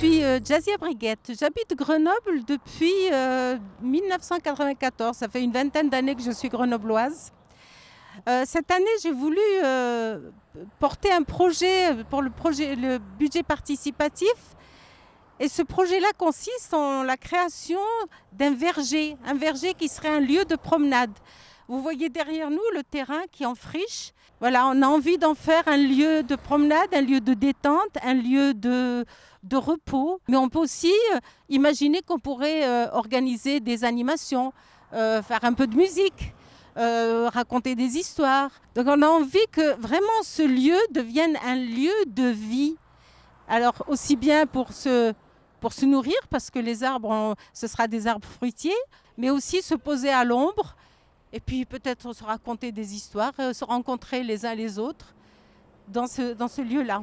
Je suis euh, Jazia Briguette. J'habite Grenoble depuis 1994. Euh, Ça fait une vingtaine d'années que je suis grenobloise. Euh, cette année, j'ai voulu porter un projet pour le, projet, le budget participatif. Et ce projet-là consiste en la création d'un verger, un verger qui serait un lieu de promenade. Vous voyez derrière nous le terrain qui en friche. Voilà, on a envie d'en faire un lieu de promenade, un lieu de détente, un lieu de, repos. Mais on peut aussi euh, imaginer qu'on pourrait euh, organiser des animations, euh, faire un peu de musique. raconter des histoires. Donc on a envie que vraiment ce lieu devienne un lieu de vie. Alors aussi bien pour se, pour se nourrir, parce que les arbres, ce sera des arbres fruitiers, mais aussi se poser à l'ombre, et puis peut-être se raconter des histoires, euh, se rencontrer les uns les autres dans ce, dans ce lieu-là.